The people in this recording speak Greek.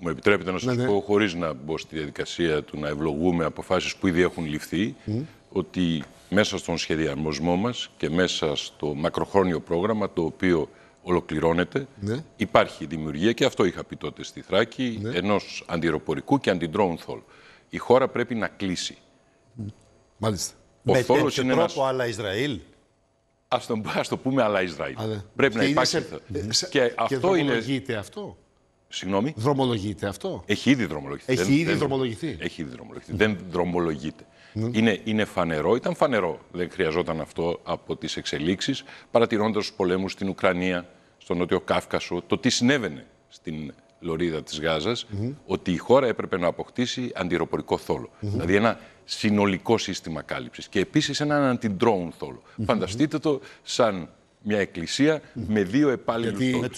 μου επιτρέπετε να σας ναι, πω, χωρίς να μπω στη διαδικασία του να ευλογούμε αποφάσεις που ήδη έχουν ληφθεί, ότι μέσα στον σχεδιασμό μας και μέσα στο μακροχρόνιο πρόγραμμα το οποίο ολοκληρώνεται, ναι. υπάρχει η δημιουργία, και αυτό είχα πει τότε στη Θράκη, ναι. ενός αντιεροπορικού και αντι Η χώρα πρέπει να κλείσει. Μάλιστα. Ο Με τέτοιο είναι τρόπο, ένας... αλλά Ισραήλ. Ας το, το πούμε, αλλά Ισραήλ. Πρέπει να υπάρχει. Και, ε, και αυτό είναι. αυτό. Συγγνώμη. Δρομολογείται αυτό. Έχει ήδη δρομολογηθεί. Έχει ήδη δεν, δρομολογηθεί. Έχει ήδη δρομολογηθεί. Δεν δρομολογείται. Ναι. Είναι, είναι φανερό, ήταν φανερό. Δεν χρειαζόταν αυτό από τις εξελίξεις. Παρατηρώντας τους πολέμους στην Ουκρανία, στον Νότιο Κάφκασο, το τι συνέβαινε στην λωρίδα της γαζα ότι η χώρα έπρεπε να αποκτήσει αντιεροπορικό θόλο. Δηλαδή ένα συνολικό σύστημα κάλυψης. Και επίσης έναν αντιντρόουν θόλο. Φανταστείτε το σαν μια εκκλησία με δύο επάλληλους